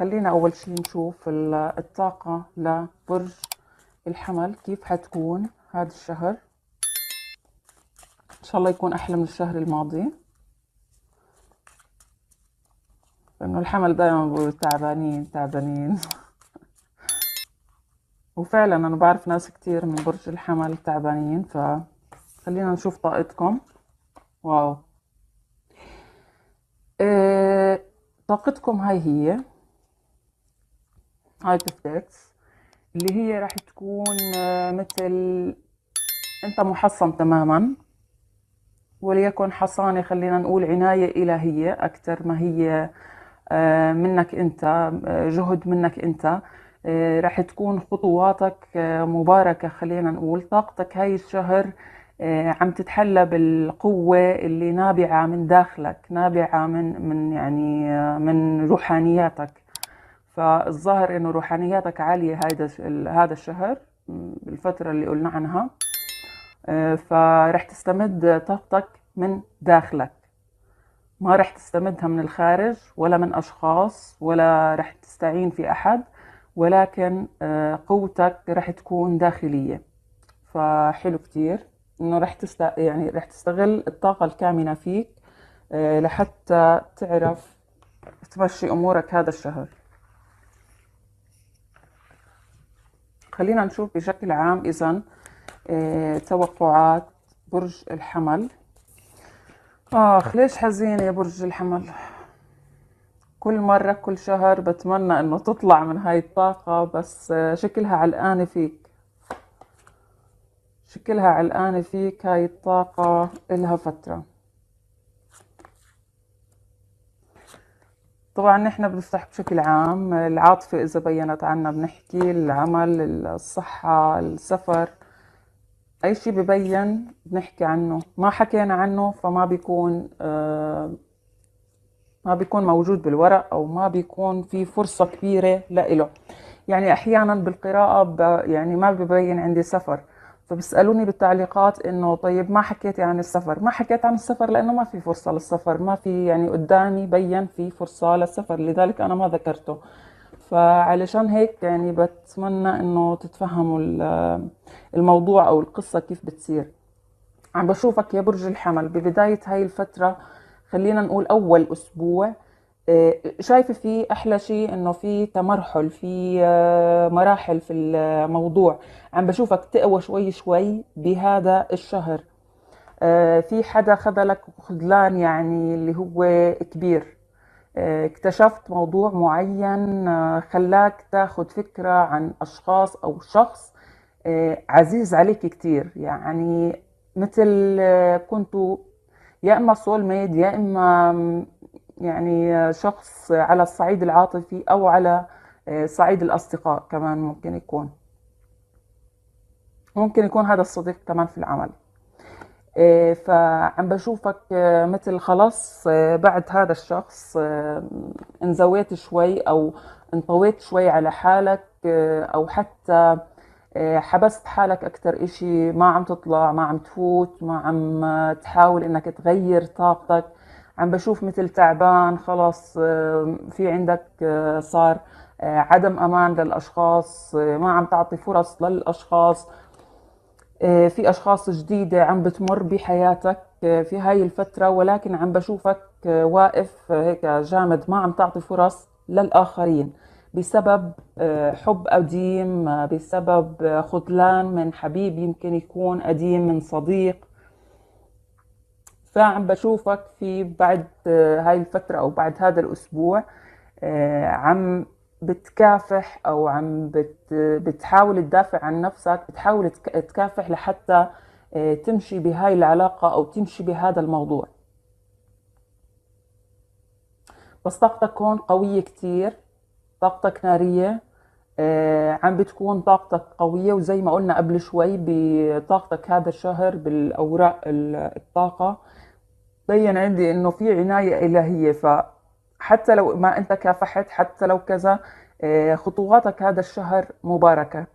خلينا أول شي نشوف الطاقة لبرج الحمل كيف حتكون هذا الشهر إن شاء الله يكون أحلى من الشهر الماضي لأنه الحمل دايما بيقولوا تعبانين تعبانين وفعلا أنا بعرف ناس كتير من برج الحمل تعبانين فخلينا نشوف طاقتكم واو إيه طاقتكم هاي هي هايبوستاتس اللي هي راح تكون آه، مثل انت محصن تماما وليكن حصانة خلينا نقول عناية إلهية أكثر ما هي آه، منك أنت آه، جهد منك أنت رح تكون خطواتك مباركة خلينا نقول طاقتك هاي الشهر عم تتحلى بالقوة اللي نابعة من داخلك نابعة من من يعني من روحانياتك فالظاهر انه روحانياتك عاليه هذا هذا الشهر بالفتره اللي قلنا عنها آه، فرح تستمد طاقتك من داخلك ما رح تستمدها من الخارج ولا من اشخاص ولا رح تستعين في احد ولكن آه، قوتك رح تكون داخليه فحلو كتير انه رح تست يعني رح تستغل الطاقه الكامنه فيك آه، لحتى تعرف تمشي امورك هذا الشهر خلينا نشوف بشكل عام إذا آه، توقعات برج الحمل آخ آه. ليش حزين يا برج الحمل كل مرة كل شهر بتمنى إنه تطلع من هاي الطاقة بس آه، شكلها علقانة فيك شكلها علقانة فيك هاي الطاقة إلها فترة طبعا نحن بنفتح بشكل عام العاطفة إذا بينت عنا بنحكي العمل الصحة السفر أي شيء ببين بنحكي عنه ما حكينا عنه فما بيكون آه، ما بيكون موجود بالورق أو ما بيكون في فرصة كبيرة لإله يعني أحيانا بالقراءة يعني ما ببين عندي سفر فبيسالوني بالتعليقات انه طيب ما حكيتي يعني عن السفر ما حكيت عن السفر لانه ما في فرصه للسفر ما في يعني قدامي بين في فرصه للسفر لذلك انا ما ذكرته فعلشان هيك يعني بتمنى انه تتفهموا الموضوع او القصه كيف بتصير عم بشوفك يا برج الحمل ببدايه هاي الفتره خلينا نقول اول اسبوع إيه، شايفه في احلى شيء انه في تمرحل في آه، مراحل في الموضوع عم بشوفك تقوى شوي شوي بهذا الشهر آه، في حدا خذلك خذلان يعني اللي هو كبير آه، اكتشفت موضوع معين خلاك تاخد فكرة عن أشخاص أو شخص عزيز عليك كتير يعني مثل كنتوا يا إما سول ميد يا إما يعني شخص على الصعيد العاطفي او على آه، صعيد الاصدقاء كمان ممكن يكون ممكن يكون هذا الصديق كمان في العمل آه، فعم بشوفك آه، مثل خلاص بعد هذا الشخص انزويت شوي او انطويت شوي على حالك او حتى حبست حالك اكثر اشي ما عم تطلع ما عم تفوت ما عم تحاول انك تغير طاقتك عم بشوف مثل تعبان خلاص آه، في عندك آه، صار آه، عدم امان للاشخاص ما عم تعطي فرص للاشخاص في اشخاص جديده عم بتمر بحياتك في هاي الفتره ولكن عم بشوفك واقف هيك جامد ما عم تعطي فرص للاخرين بسبب حب قديم بسبب خذلان من حبيب يمكن يكون قديم من صديق فعم بشوفك في بعد آه، هاي الفترة أو بعد هذا الأسبوع آه، عم بتكافح أو عم بت بتحاول تدافع عن نفسك بتحاول تكافح لحتى آه، تمشي بهاي العلاقة أو تمشي بهذا الموضوع بس طاقتك هون قوية كتير طاقتك نارية آه، عم بتكون طاقتك قوية وزي ما قلنا قبل شوي بطاقتك هذا الشهر بالأوراق الطاقة بين عندي إنه في عناية إلهية فحتى لو ما أنت كافحت حتى لو كذا آه، خطواتك هذا الشهر مباركة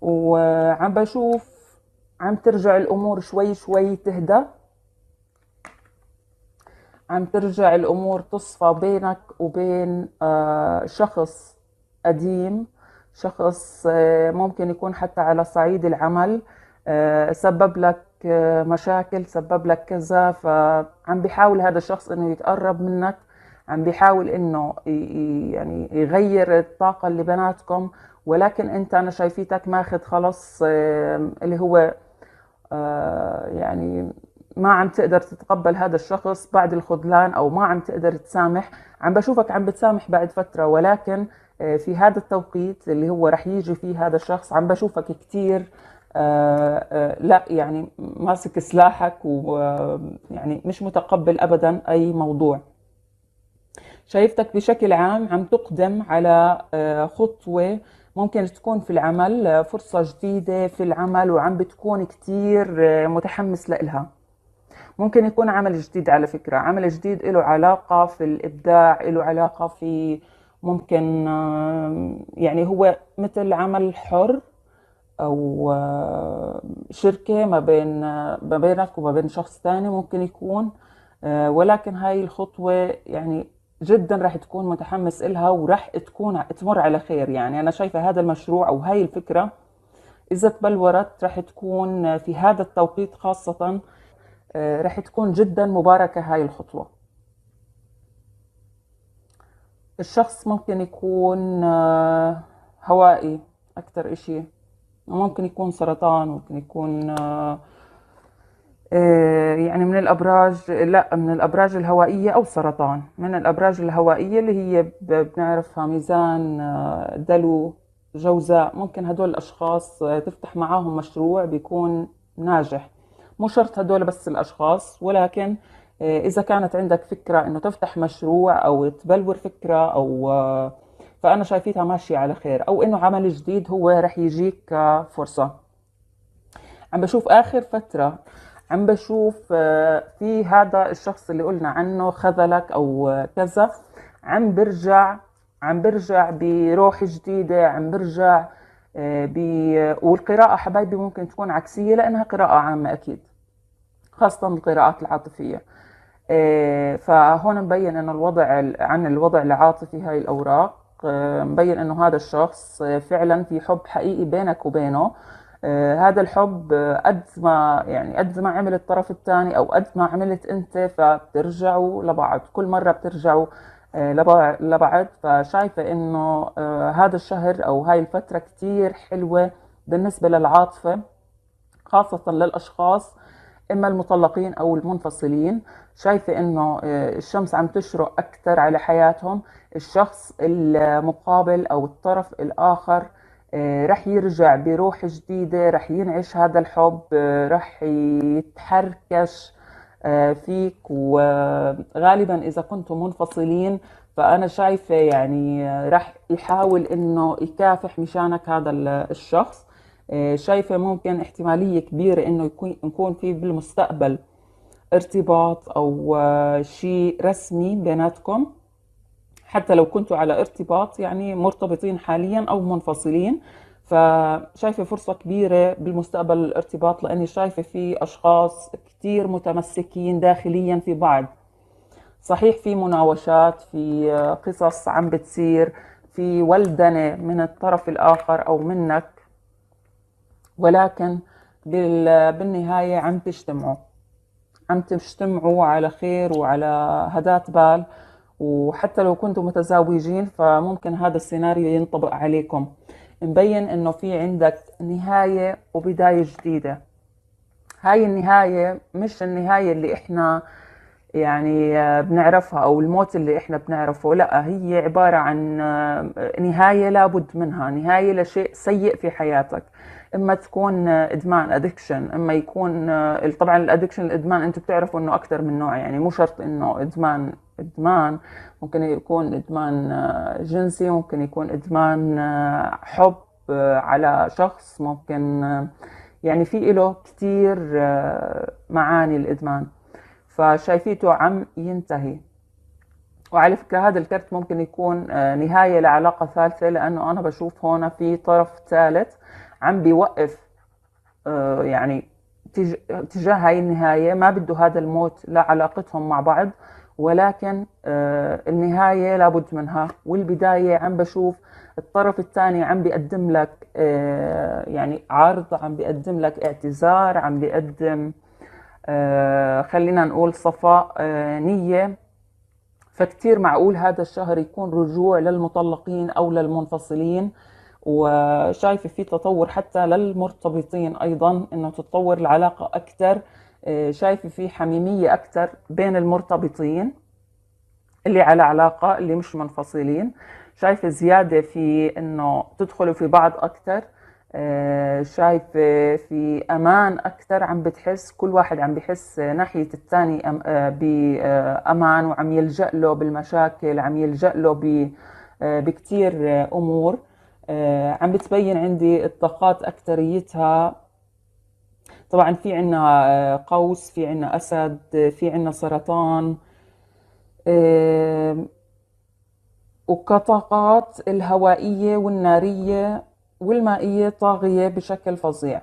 وعم بشوف عم ترجع الأمور شوي شوي تهدى عم ترجع الأمور تصفى بينك وبين آه، شخص قديم شخص آه، ممكن يكون حتى على صعيد العمل آه، سبب لك آه، مشاكل سبب لك كذا فعم بيحاول هذا الشخص انه يتقرب منك عم بيحاول انه يعني يغير الطاقة اللي بيناتكم ولكن انت انا شايفيتك ماخذ خلص اللي هو يعني ما عم تقدر تتقبل هذا الشخص بعد الخذلان او ما عم تقدر تسامح عم بشوفك عم بتسامح بعد فترة ولكن آه، في هذا التوقيت اللي هو رح يجي فيه هذا الشخص عم بشوفك كثير آه، آه، لا يعني ماسك سلاحك ويعني مش متقبل ابدا اي موضوع شايفتك بشكل عام عم تقدم على خطوه ممكن تكون في العمل فرصة جديدة في العمل وعم بتكون كتير متحمس لإلها ممكن يكون عمل جديد على فكرة عمل جديد له علاقة في الإبداع له علاقة في ممكن يعني هو مثل عمل حر او شركه ما بين آه، ما بينك وما بين شخص ثاني ممكن يكون آه، ولكن هاي الخطوه يعني جدا راح تكون متحمس إلها وراح تكون تمر على خير يعني أنا شايفة هذا المشروع أو هاي الفكرة إذا تبلورت راح تكون في هذا التوقيت خاصة آه، راح تكون جدا مباركة هاي الخطوة الشخص ممكن يكون آه، هوائي أكتر إشي ممكن يكون سرطان ممكن يكون آه، آه، يعني من الأبراج لا من الأبراج الهوائية أو سرطان من الأبراج الهوائية اللي هي بنعرفها ميزان دلو جوزاء ممكن هدول الأشخاص تفتح معاهم مشروع بيكون ناجح مو شرط هدول بس الأشخاص ولكن إيه، اذا كانت عندك فكره انه تفتح مشروع او تبلور فكره او آه، فانا شايفيتها ماشيه على خير او انه عمل جديد هو رح يجيك آه، فرصه عم بشوف اخر فتره عم بشوف آه، في هذا الشخص اللي قلنا عنه خذلك او كذا عم برجع عم برجع بروح جديده عم برجع ب... والقراءه حبايبي ممكن تكون عكسيه لانها قراءه عامه اكيد خاصة القراءات العاطفية إيه، فهون مبين أن الوضع عن الوضع العاطفي هاي الأوراق إيه، مبين أنه هذا الشخص فعلا في حب حقيقي بينك وبينه إيه، هذا الحب قد ما يعني قد ما عمل الطرف الثاني او قد ما عملت انت فبترجعوا لبعض كل مره بترجعوا لبعض فشايفه انه هذا الشهر او هاي الفتره كثير حلوه بالنسبه للعاطفه خاصه للاشخاص اما المطلقين او المنفصلين شايفه انه آه، الشمس عم تشرق اكثر على حياتهم الشخص المقابل او الطرف الاخر آه، رح يرجع بروح جديدة رح ينعش هذا الحب آه، رح يتحركش فيك وغالبا إذا كنتم منفصلين فأنا شايفة يعني رح يحاول إنه يكافح مشانك هذا الشخص آه، شايفه ممكن احتماليه كبيره انه يكون في بالمستقبل ارتباط او آه، شيء رسمي بيناتكم حتى لو كنتوا على ارتباط يعني مرتبطين حاليا او منفصلين فشايفه فرصه كبيره بالمستقبل الارتباط لاني شايفه في اشخاص كتير متمسكين داخليا في بعض صحيح في مناوشات في آه، قصص عم بتصير في ولدنه من الطرف الاخر او منك ولكن بالنهاية عم تجتمعوا عم تجتمعوا على خير وعلى هدات بال وحتى لو كنتوا متزاوجين فممكن هذا السيناريو ينطبق عليكم مبين انه في عندك نهاية وبداية جديدة هاي النهاية مش النهاية اللي احنا يعني بنعرفها او الموت اللي احنا بنعرفه لا هي عبارة عن نهاية لابد منها نهاية لشيء سيء في حياتك اما تكون ادمان ادكشن اما يكون آه، طبعا الادكشن الادمان انتم بتعرفوا انه اكثر من نوع يعني مو شرط انه ادمان ادمان ممكن يكون ادمان آه، جنسي ممكن يكون ادمان آه، حب على شخص ممكن يعني في له كثير معاني الادمان فشايفيته عم ينتهي وعلى فكرة هذا الكرت ممكن يكون نهاية لعلاقة ثالثة لأنه أنا بشوف هون في طرف ثالث عم بيوقف آه، يعني تجاه هاي النهاية ما بده هذا الموت لعلاقتهم مع بعض ولكن آه، النهاية لابد منها والبداية عم بشوف الطرف الثاني عم بيقدم لك آه، يعني عرض عم بيقدم لك اعتذار عم بيقدم خلينا نقول صفاء نية فكتير معقول هذا الشهر يكون رجوع للمطلقين أو للمنفصلين وشايفه في تطور حتى للمرتبطين ايضا انه تتطور العلاقه اكثر آه، شايفه في حميميه اكثر بين المرتبطين اللي على علاقه اللي مش منفصلين شايفه زياده في انه تدخلوا في بعض اكثر آه، شايفه في امان اكثر عم بتحس كل واحد عم بحس ناحيه الثاني آه، بامان وعم يلجا له بالمشاكل عم يلجا له بكثير امور آه، عم بتبين عندي الطاقات أكتريتها طبعا في عنا آه، قوس في عنا أسد في عنا سرطان آه، وكطاقات الهوائية والنارية والمائية طاغية بشكل فظيع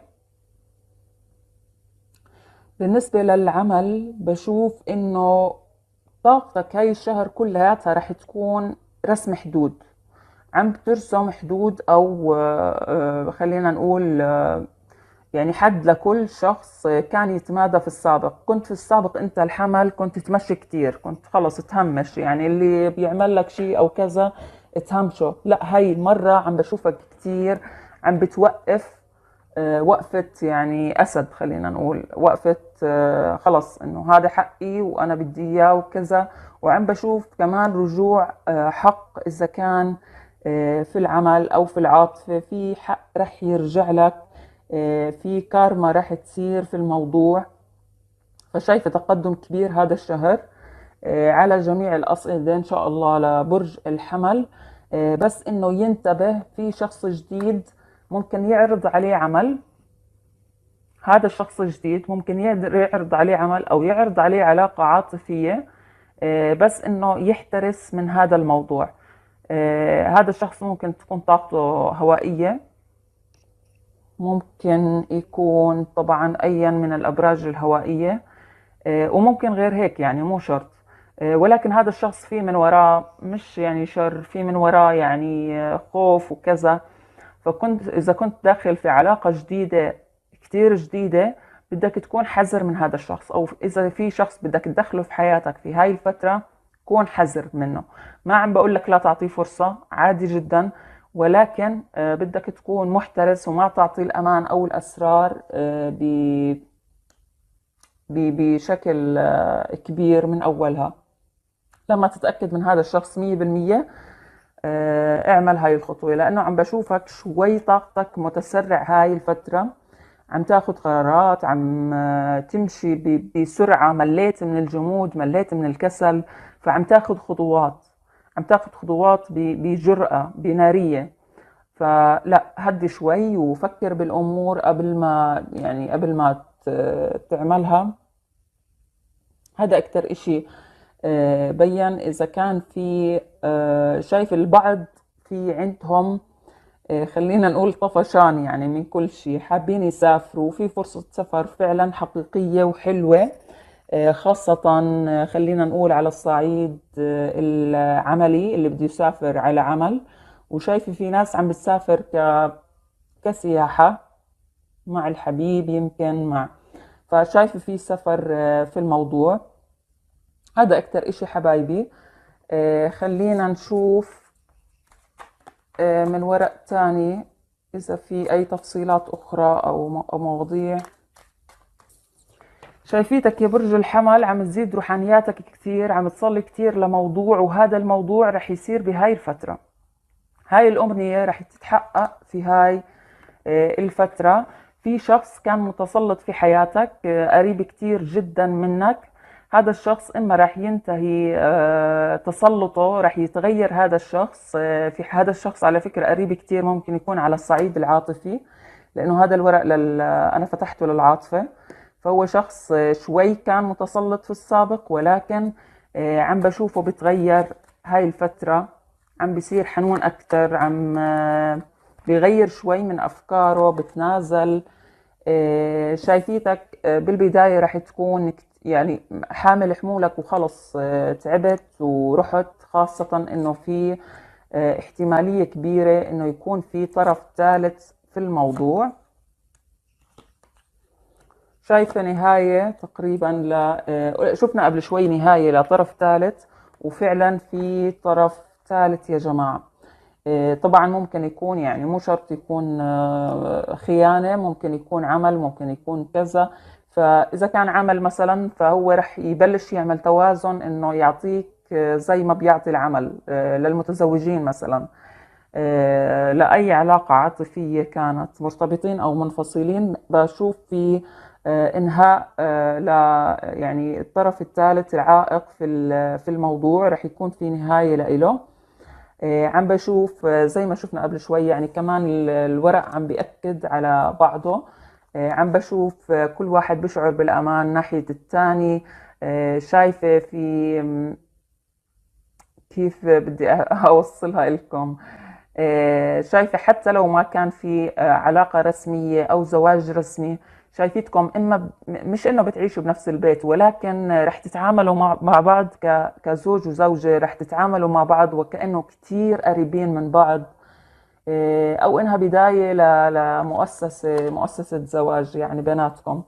بالنسبة للعمل بشوف إنه طاقتك هاي الشهر كلياتها رح تكون رسم حدود عم بترسم حدود او آه، آه، خلينا نقول آه، يعني حد لكل شخص كان يتمادى في السابق كنت في السابق انت الحمل كنت تمشي كتير كنت خلص تهمش يعني اللي بيعمل لك شيء او كذا تهمشه لا هاي المرة عم بشوفك كتير عم بتوقف وقفة يعني أسد خلينا نقول وقفة خلص إنه هذا حقي وأنا بدي إياه وكذا وعم بشوف كمان رجوع حق إذا كان آه، في العمل او في العاطفه في حق رح يرجع لك آه، في كارما رح تصير في الموضوع فشايفه تقدم كبير هذا الشهر آه، على جميع الاصعده ان شاء الله لبرج الحمل بس انه ينتبه في شخص جديد ممكن يعرض عليه عمل هذا الشخص الجديد ممكن يقدر يعرض عليه عمل او يعرض عليه علاقه عاطفيه بس انه يحترس من هذا الموضوع آه، هذا الشخص ممكن تكون طاقته هوائية ممكن يكون طبعا أيا من الأبراج الهوائية آه، وممكن غير هيك يعني مو شرط آه، ولكن هذا الشخص في من وراه مش يعني شر في من وراه يعني خوف وكذا فكنت إذا كنت داخل في علاقة جديدة كتير جديدة بدك تكون حذر من هذا الشخص أو إذا في شخص بدك تدخله في حياتك في هاي الفترة كون حذر منه ما عم بقول لك لا تعطيه فرصة عادي جدا ولكن آه، بدك تكون محترس وما تعطي الأمان أو الأسرار آه، بشكل آه، كبير من أولها لما تتأكد من هذا الشخص 100% اعمل هاي الخطوة لأنه عم بشوفك شوي طاقتك متسرع هاي الفترة عم تاخد قرارات عم تمشي بسرعة مليت من الجمود مليت من الكسل فعم تاخذ خطوات عم تاخذ خطوات بجرأة بنارية فلا هدي شوي وفكر بالامور قبل ما يعني قبل ما تعملها هذا اكثر شيء آه، بين اذا كان في آه، شايف البعض في عندهم آه، خلينا نقول طفشان يعني من كل شيء حابين يسافروا في فرصة سفر فعلا حقيقية وحلوة آه، خاصة آه، خلينا نقول على الصعيد آه، العملي اللي بده يسافر على عمل وشايفة في ناس عم بتسافر ك... كسياحة مع الحبيب يمكن مع فشايفة في سفر في الموضوع هذا أكتر إشي حبايبي خلينا نشوف من ورق تاني إذا في أي تفصيلات أخرى أو مواضيع شايفيتك يا برج الحمل عم تزيد روحانياتك كثير عم تصلي كثير لموضوع وهذا الموضوع رح يصير بهاي الفترة هاي الأمنية رح تتحقق في هاي آه، الفترة في شخص كان متسلط في حياتك آه، قريب كتير جدا منك هذا الشخص إما رح ينتهي آه، تسلطه رح يتغير هذا الشخص في هذا الشخص على فكرة قريب كتير ممكن يكون على الصعيد العاطفي لأنه هذا الورق لل... أنا فتحته للعاطفة فهو شخص آه، شوي كان متسلط في السابق ولكن آه، عم بشوفه بتغير هاي الفترة عم بصير حنون أكتر عم آه، بغير شوي من أفكاره بتنازل شايفيتك بالبداية رح تكون يعني حامل حمولك وخلص تعبت ورحت خاصة إنه في احتمالية كبيرة إنه يكون في طرف ثالث في الموضوع شايفه نهايه تقريبا ل آه، شفنا قبل شوي نهايه لطرف ثالث وفعلا في طرف ثالث يا جماعه آه، طبعا ممكن يكون يعني مو شرط يكون آه، خيانه ممكن يكون عمل ممكن يكون كذا فاذا كان عمل مثلا فهو رح يبلش يعمل توازن انه يعطيك زي ما بيعطي العمل للمتزوجين مثلا لاي علاقه عاطفيه كانت مرتبطين او منفصلين بشوف في آه، انهاء آه، ل يعني الطرف الثالث العائق في في الموضوع رح يكون في نهايه لإله آه، عم بشوف زي ما شفنا قبل شوي يعني كمان الورق عم بيأكد على بعضه عم بشوف كل واحد بشعر بالأمان ناحية الثاني شايفة في كيف بدي أوصلها لكم شايفة حتى لو ما كان في علاقة رسمية أو زواج رسمي شايفتكم اما مش انه بتعيشوا بنفس البيت ولكن رح تتعاملوا مع بعض كزوج وزوجه رح تتعاملوا مع بعض وكانه كثير قريبين من بعض إيه، او انها بدايه لمؤسسه مؤسسه زواج يعني بيناتكم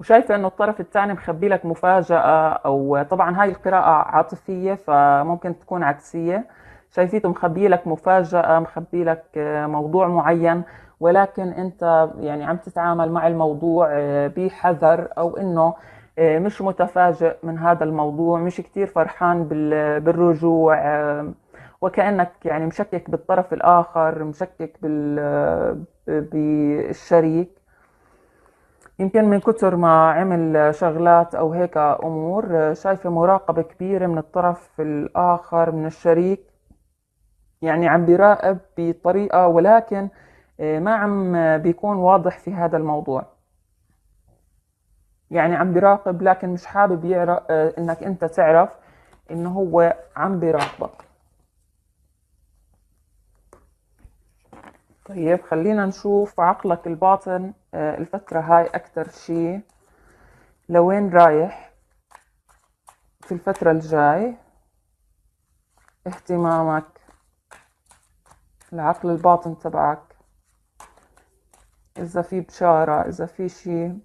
وشايفه انه الطرف الثاني مخبي لك مفاجاه او طبعا هاي القراءه عاطفيه فممكن تكون عكسيه شايفيته مخبي لك مفاجاه مخبي لك موضوع معين ولكن انت يعني عم تتعامل مع الموضوع آه، بحذر او انه آه، مش متفاجئ من هذا الموضوع مش كتير فرحان بالرجوع آه، وكانك يعني مشكك بالطرف الاخر مشكك بالشريك يمكن من كتر ما عمل شغلات او هيك امور شايفه مراقبه كبيره من الطرف الاخر من الشريك يعني عم بيراقب بطريقه ولكن آه، ما عم بيكون واضح في هذا الموضوع يعني عم بيراقب لكن مش حابب يعرف آه، انك انت تعرف انه هو عم بيراقبك طيب خلينا نشوف عقلك الباطن آه، الفترة هاي أكتر شي لوين رايح في الفترة الجاي اهتمامك العقل الباطن تبعك اذا في بشارة اذا في شيء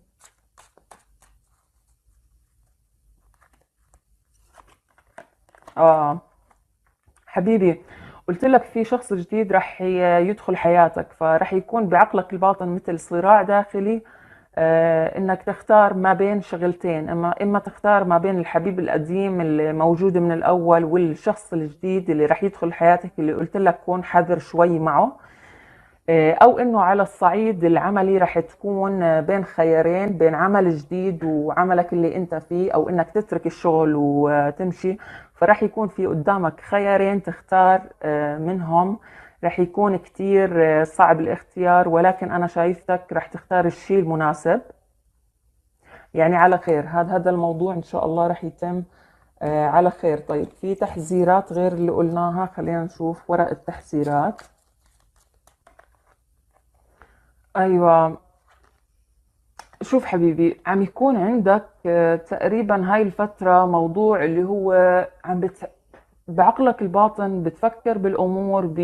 اه حبيبي قلت لك في شخص جديد رح يدخل حياتك فرح يكون بعقلك الباطن مثل صراع داخلي آه انك تختار ما بين شغلتين اما اما تختار ما بين الحبيب القديم الموجود من الاول والشخص الجديد اللي رح يدخل حياتك اللي قلت لك كون حذر شوي معه آه، او انه على الصعيد العملي رح تكون آه، بين خيارين بين عمل جديد وعملك اللي انت فيه او انك تترك الشغل وتمشي فرح يكون في قدامك خيارين تختار آه، منهم رح يكون كتير صعب الاختيار ولكن انا شايفتك رح تختار الشيء المناسب يعني على خير هذا هذا الموضوع ان شاء الله رح يتم على خير طيب في تحذيرات غير اللي قلناها خلينا نشوف ورق التحذيرات ايوه شوف حبيبي عم يكون عندك آه، تقريبا هاي الفترة موضوع اللي هو عم بت... بعقلك الباطن بتفكر بالأمور ب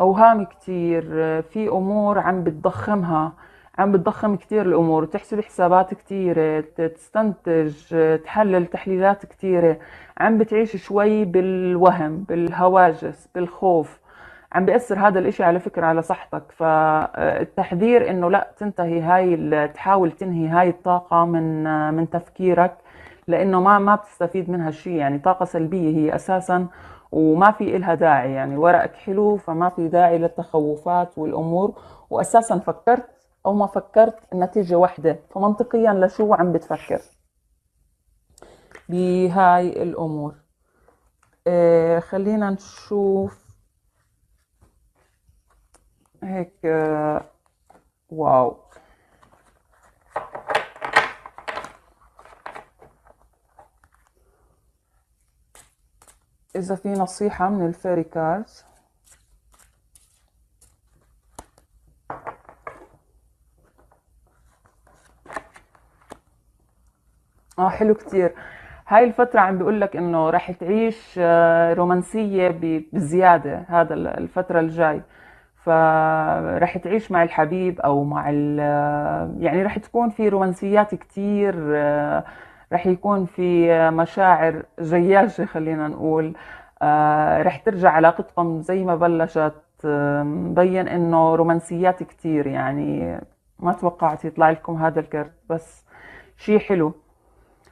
أوهام كتير آه، في أمور عم بتضخمها عم بتضخم كتير الأمور تحسب حسابات كتيرة تستنتج آه، تحلل تحليلات كتيرة عم بتعيش شوي بالوهم بالهواجس بالخوف عم بيأثر هذا الإشي على فكرة على صحتك فالتحذير إنه لا تنتهي هاي تحاول تنهي هاي الطاقة من من تفكيرك لأنه ما ما بتستفيد منها شيء يعني طاقة سلبية هي أساسا وما في إلها داعي يعني ورقك حلو فما في داعي للتخوفات والأمور وأساسا فكرت أو ما فكرت النتيجة واحدة فمنطقيا لشو عم بتفكر بهاي الأمور آه خلينا نشوف هيك آه، واو إذا في نصيحة من الفيري كارز اه حلو كتير هاي الفترة عم بيقول لك انه راح تعيش آه، رومانسية بزيادة هذا الفترة الجاي فراح تعيش مع الحبيب او مع يعني راح تكون في رومانسيات كتير راح يكون في مشاعر جياشه خلينا نقول راح ترجع علاقتكم زي ما بلشت مبين انه رومانسيات كتير يعني ما توقعت يطلع لكم هذا الكرت بس شيء حلو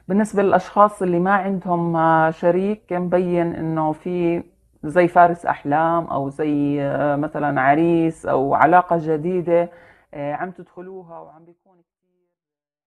بالنسبة للأشخاص اللي ما عندهم شريك مبين إنه في زي فارس احلام او زي آه، مثلا عريس او علاقه جديده آه، عم تدخلوها وعم بيكون